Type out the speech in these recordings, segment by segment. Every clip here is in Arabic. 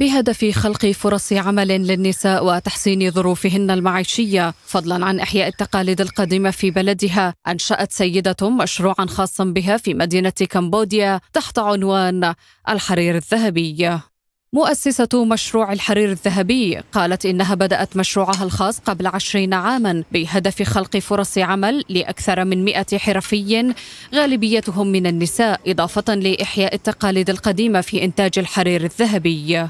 بهدف خلق فرص عمل للنساء وتحسين ظروفهن المعيشية فضلا عن إحياء التقاليد القديمة في بلدها أنشأت سيدة مشروعا خاصا بها في مدينة كمبوديا تحت عنوان الحرير الذهبي مؤسسة مشروع الحرير الذهبي قالت إنها بدأت مشروعها الخاص قبل عشرين عاما بهدف خلق فرص عمل لأكثر من مئة حرفي غالبيتهم من النساء إضافة لإحياء التقاليد القديمة في إنتاج الحرير الذهبي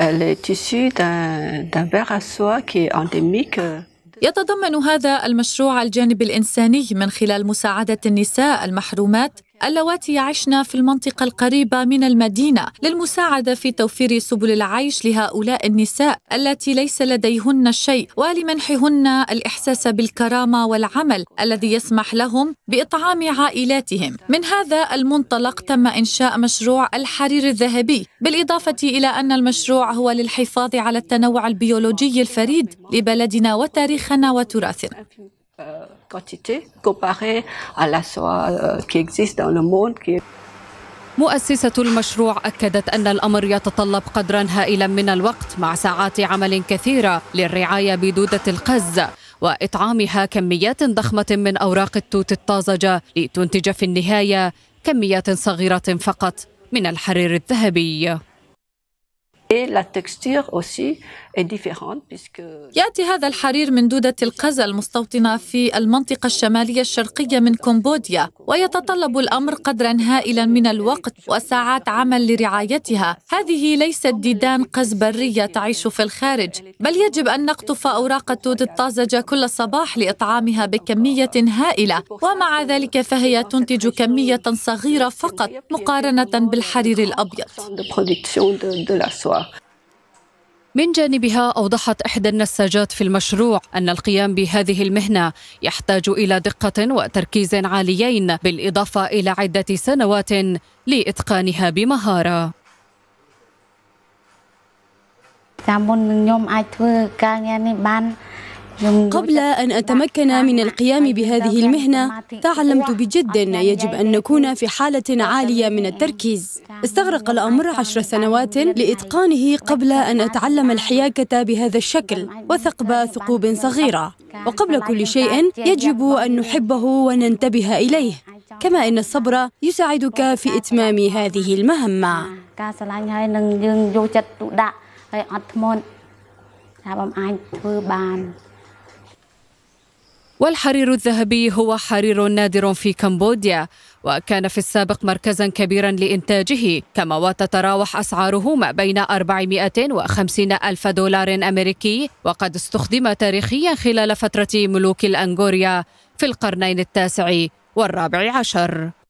Euh, le tissu d'un verre à soie qui est endémique euh. يتضمن هذا المشروع الجانب الانساني من خلال مساعده النساء المحرومات اللواتي يعشن في المنطقة القريبة من المدينة للمساعدة في توفير سبل العيش لهؤلاء النساء التي ليس لديهن شيء ولمنحهن الإحساس بالكرامة والعمل الذي يسمح لهم بإطعام عائلاتهم من هذا المنطلق تم إنشاء مشروع الحرير الذهبي بالإضافة إلى أن المشروع هو للحفاظ على التنوع البيولوجي الفريد لبلدنا وتاريخنا وتراثنا euh, quantité comparée à la soie euh, qui existe dans le monde qui est مؤسسة المشروع أكدت أن الأمر يتطلب قدرا هائلا من الوقت مع ساعات عمل كثيرة للرعاية بدودة القز وإطعامها كميات ضخمة من أوراق التوت الطازجة لتنتج في النهاية كميات صغيرة فقط من الحرير الذهبي يأتي هذا الحرير من دودة القزة المستوطنة في المنطقة الشمالية الشرقية من كمبوديا ويتطلب الأمر قدرا هائلا من الوقت وساعات عمل لرعايتها هذه ليست ديدان قز برية تعيش في الخارج بل يجب أن نقطف أوراق التوت الطازجة كل صباح لإطعامها بكمية هائلة ومع ذلك فهي تنتج كمية صغيرة فقط مقارنة بالحرير الأبيض من جانبها أوضحت إحدى النساجات في المشروع أن القيام بهذه المهنة يحتاج إلى دقة وتركيز عاليين بالإضافة إلى عدة سنوات لإتقانها بمهارة قبل أن أتمكن من القيام بهذه المهنة تعلمت بجد أن يجب أن نكون في حالة عالية من التركيز استغرق الأمر عشر سنوات لإتقانه قبل أن أتعلم الحياكة بهذا الشكل وثقب ثقوب صغيرة وقبل كل شيء يجب أن نحبه وننتبه إليه كما أن الصبر يساعدك في إتمام هذه المهمة bàn والحرير الذهبي هو حرير نادر في كمبوديا وكان في السابق مركزا كبيرا لإنتاجه كما وتتراوح أسعاره ما بين 450 ألف دولار أمريكي وقد استخدم تاريخيا خلال فترة ملوك الأنغوريا في القرنين التاسع والرابع عشر